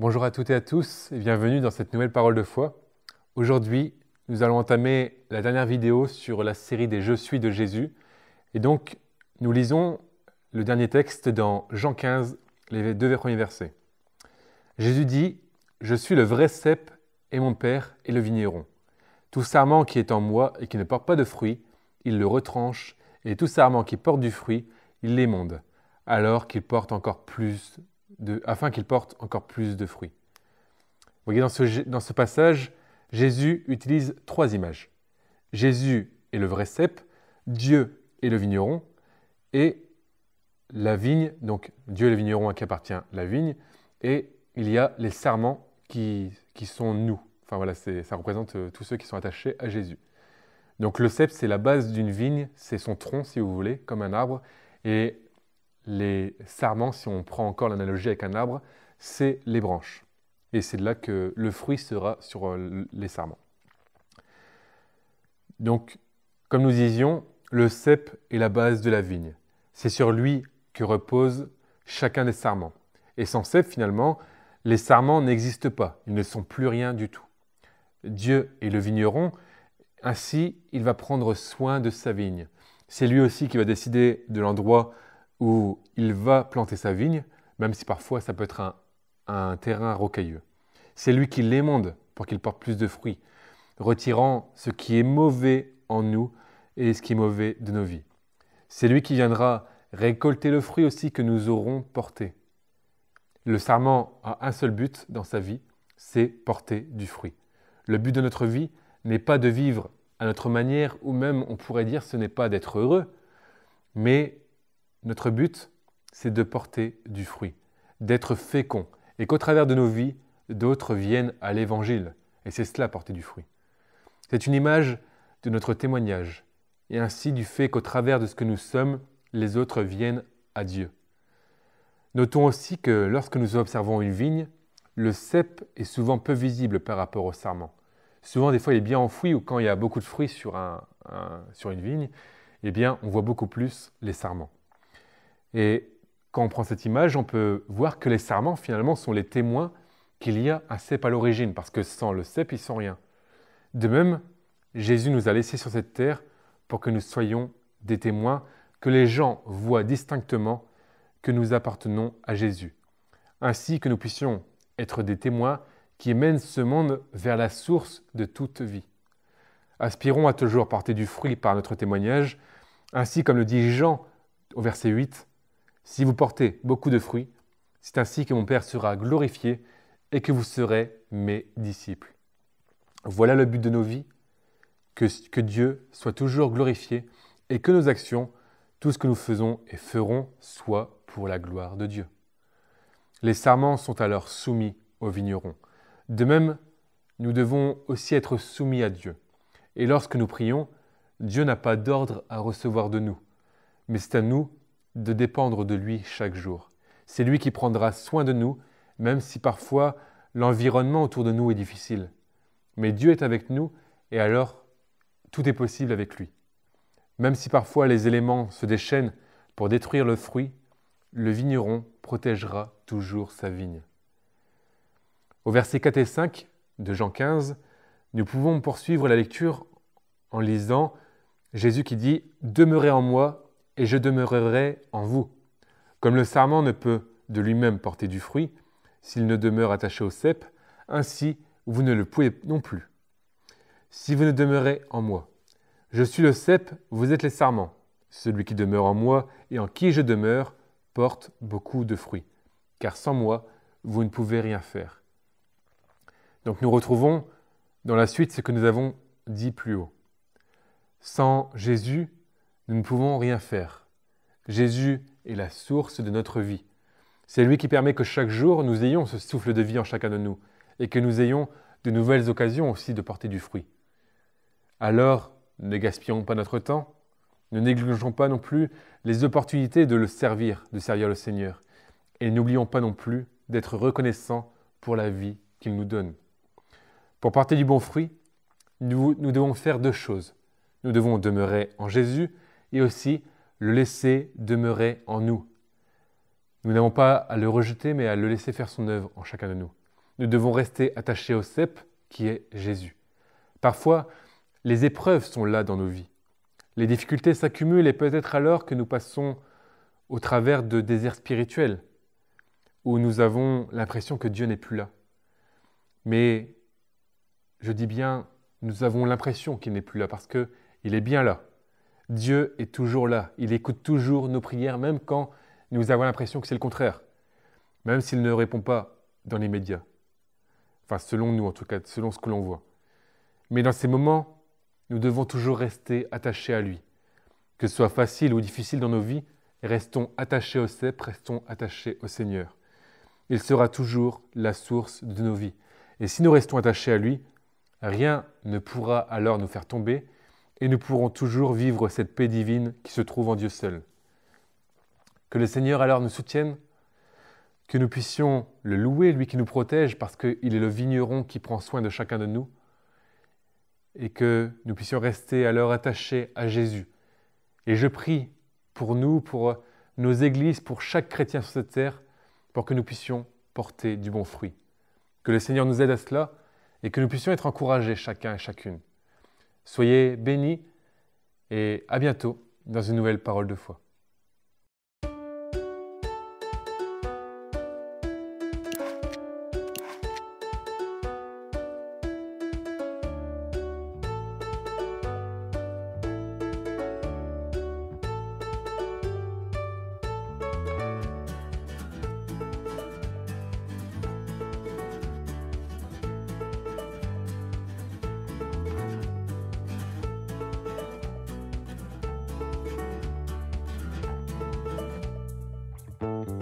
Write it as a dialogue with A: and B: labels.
A: Bonjour à toutes et à tous et bienvenue dans cette nouvelle parole de foi. Aujourd'hui, nous allons entamer la dernière vidéo sur la série des Je suis de Jésus. Et donc, nous lisons le dernier texte dans Jean 15, les deux premiers versets. Jésus dit Je suis le vrai cep et mon Père est le vigneron. Tout sarment qui est en moi et qui ne porte pas de fruits, il le retranche, et tout sarment qui porte du fruit, il l'émonde, alors qu'il porte encore plus afin qu'il porte encore plus de fruits. Vous voyez, dans ce, passage, Jésus utilise trois images. Jésus est le vrai cep, Dieu est le vigneron, et la vigne, donc Dieu est le vigneron à qui appartient la vigne, et il y a les serments qui, sont nous. Enfin voilà, ça représente euh, tous ceux qui sont attachés à Jésus. Donc le cep, c'est la base d'une vigne, c'est son tronc si vous voulez, comme un arbre, et les sarments, si on prend encore l'analogie avec un arbre, c'est les branches. Et c'est de là que le fruit sera sur euh, les sarments. Donc, comme nous disions, le cep est la base de la vigne. C'est sur lui que repose chacun des sarments. Et sans cep, finalement, les sarments n'existent pas, ils ne sont plus rien du tout. Dieu est le vigneron, ainsi il va prendre soin de sa vigne. C'est lui aussi qui va décider de l'endroit où il va planter sa vigne, même si parfois ça peut être un, terrain rocailleux. C'est lui qui l'émonde pour qu'il porte plus de fruits, retirant ce qui est mauvais en nous et ce qui est mauvais de nos vies. C'est lui qui viendra récolter le fruit aussi que nous aurons porté. Le sarment a un seul but dans sa vie, c'est porter du fruit. Le but de notre vie n'est pas de vivre à notre manière, ou même on pourrait dire ce n'est pas d'être heureux, mais notre but, c'est de porter du fruit, d'être fécond, et qu'au travers de nos vies, d'autres viennent à l'Évangile. Et c'est cela, porter du fruit. C'est une image de notre témoignage, et ainsi du fait qu'au travers de ce que nous sommes, les autres viennent à Dieu. Notons aussi que lorsque nous observons une vigne, le cep est souvent peu visible par rapport au sarment. Souvent, des fois, il est bien enfoui ou quand il y a beaucoup de fruits sur, sur une vigne, eh bien, on voit beaucoup plus les sarments. Et quand on prend cette image, on peut voir que les serments, finalement, sont les témoins qu'il y a un cep à l'origine, parce que sans le cep, ils sont rien. De même, Jésus nous a laissés sur cette terre pour que nous soyons des témoins, que les gens voient distinctement que nous appartenons à Jésus, ainsi que nous puissions être des témoins qui mènent ce monde vers la source de toute vie. Aspirons à toujours porter du fruit par notre témoignage, ainsi comme le dit Jean au verset 8, si vous portez beaucoup de fruits, c'est ainsi que mon Père sera glorifié et que vous serez mes disciples. Voilà le but de nos vies, que, Dieu soit toujours glorifié et que nos actions, tout ce que nous faisons et ferons, soient pour la gloire de Dieu. Les serments sont alors soumis aux vignerons. De même, nous devons aussi être soumis à Dieu. Et lorsque nous prions, Dieu n'a pas d'ordre à recevoir de nous, mais c'est à nous de dépendre de lui chaque jour. C'est lui qui prendra soin de nous, même si parfois l'environnement autour de nous est difficile. Mais Dieu est avec nous et alors tout est possible avec lui. Même si parfois les éléments se déchaînent pour détruire le fruit, le vigneron protégera toujours sa vigne. Au verset 4 et 5 de Jean 15, nous pouvons poursuivre la lecture en lisant Jésus qui dit ⁇ Demeurez en moi et je demeurerai en vous. Comme le sarment ne peut de lui-même porter du fruit s'il ne demeure attaché au cep, ainsi vous ne le pouvez non plus. Si vous ne demeurez en moi, je suis le cep, vous êtes les sarments. Celui qui demeure en moi et en qui je demeure porte beaucoup de fruits, car sans moi, vous ne pouvez rien faire. Donc nous retrouvons dans la suite ce que nous avons dit plus haut. Sans Jésus, nous ne pouvons rien faire. Jésus est la source de notre vie. C'est lui qui permet que chaque jour nous ayons ce souffle de vie en chacun de nous et que nous ayons de nouvelles occasions aussi de porter du fruit. Alors, ne gaspillons pas notre temps, ne négligeons pas non plus les opportunités de le servir, de servir le Seigneur, et n'oublions pas non plus d'être reconnaissants pour la vie qu'il nous donne. Pour porter du bon fruit, nous, nous devons faire deux choses. Nous devons demeurer en Jésus et aussi le laisser demeurer en nous. Nous n'avons pas à le rejeter, mais à le laisser faire son œuvre en chacun de nous. Nous devons rester attachés au cep qui est Jésus. Parfois, les épreuves sont là dans nos vies. Les difficultés s'accumulent et peut-être alors que nous passons au travers de déserts spirituels, où nous avons l'impression que Dieu n'est plus là. Mais je dis bien, nous avons l'impression qu'il n'est plus là parce qu'il est bien là. Dieu est toujours là. Il écoute toujours nos prières, même quand nous avons l'impression que c'est le contraire. Même s'il ne répond pas dans les médias. Enfin, selon nous, en tout cas, selon ce que l'on voit. Mais dans ces moments, nous devons toujours rester attachés à lui. Que ce soit facile ou difficile dans nos vies, restons attachés au cep, restons attachés au Seigneur. Il sera toujours la source de nos vies. Et si nous restons attachés à lui, rien ne pourra alors nous faire tomber et nous pourrons toujours vivre cette paix divine qui se trouve en Dieu seul. Que le Seigneur alors nous soutienne, que nous puissions le louer, lui qui nous protège, parce qu'il est le vigneron qui prend soin de chacun de nous, et que nous puissions rester alors attachés à Jésus. Et je prie pour nous, pour nos églises, pour chaque chrétien sur cette terre, pour que nous puissions porter du bon fruit. Que le Seigneur nous aide à cela et que nous puissions être encouragés chacun et chacune. Soyez bénis et à bientôt dans une nouvelle parole de foi. Thank you.